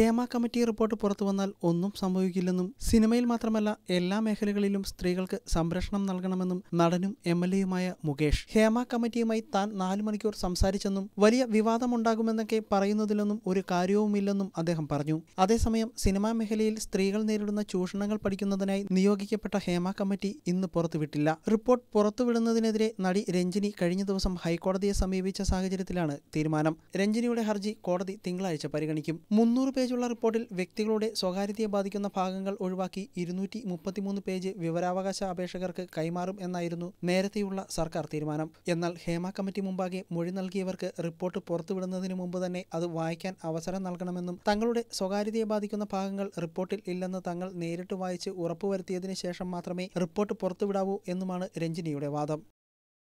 Hema committee report പുറത്തു വന്നാൽ ഒന്നും സംഭവിക്കില്ലെന്നും സിനിമയിൽ മാത്രമല്ല എല്ലാ മേഖലകളിലും സ്ത്രീകൾക്ക് സംരക്ഷണം നൽകണമെന്നും നടനും എം എൽ എയുമായ മുകേഷ് ഹേമ കമ്മിറ്റിയുമായി താൻ നാലു മണിക്കൂർ സംസാരിച്ചെന്നും വലിയ വിവാദമുണ്ടാകുമെന്നൊക്കെ പറയുന്നതിലൊന്നും ഒരു കാര്യവുമില്ലെന്നും അദ്ദേഹം പറഞ്ഞു അതേസമയം സിനിമാ മേഖലയിൽ സ്ത്രീകൾ നേരിടുന്ന ചൂഷണങ്ങൾ പഠിക്കുന്നതിനായി നിയോഗിക്കപ്പെട്ട ഹേമ കമ്മിറ്റി ഇന്ന് പുറത്തുവിട്ടില്ല റിപ്പോർട്ട് പുറത്തുവിടുന്നതിനെതിരെ നടി രഞ്ജിനി കഴിഞ്ഞ ദിവസം ഹൈക്കോടതിയെ സമീപിച്ച സാഹചര്യത്തിലാണ് തീരുമാനം രഞ്ജിനിയുടെ ഹർജി കോടതി തിങ്കളാഴ്ച പരിഗണിക്കും മുന്നൂറ് പേജ് പേജുള്ള റിപ്പോർട്ടിൽ വ്യക്തികളുടെ സ്വകാര്യതയെ ബാധിക്കുന്ന ഭാഗങ്ങൾ ഒഴിവാക്കി ഇരുന്നൂറ്റി മുപ്പത്തിമൂന്ന് പേജ് വിവരാവകാശ അപേക്ഷകർക്ക് കൈമാറും എന്നായിരുന്നു നേരത്തെയുള്ള സർക്കാർ തീരുമാനം എന്നാൽ ഹേമ കമ്മിറ്റി മുമ്പാകെ മൊഴി നൽകിയവർക്ക് റിപ്പോർട്ട് പുറത്തുവിടുന്നതിന് മുമ്പ് തന്നെ അത് വായിക്കാൻ അവസരം നൽകണമെന്നും തങ്ങളുടെ സ്വകാര്യതയെ ബാധിക്കുന്ന ഭാഗങ്ങൾ റിപ്പോർട്ടിൽ ഇല്ലെന്ന് തങ്ങൾ നേരിട്ട് വായിച്ച് ഉറപ്പുവരുത്തിയതിനു ശേഷം മാത്രമേ റിപ്പോർട്ട് പുറത്തുവിടാവൂ എന്നുമാണ് രഞ്ജിനിയുടെ വാദം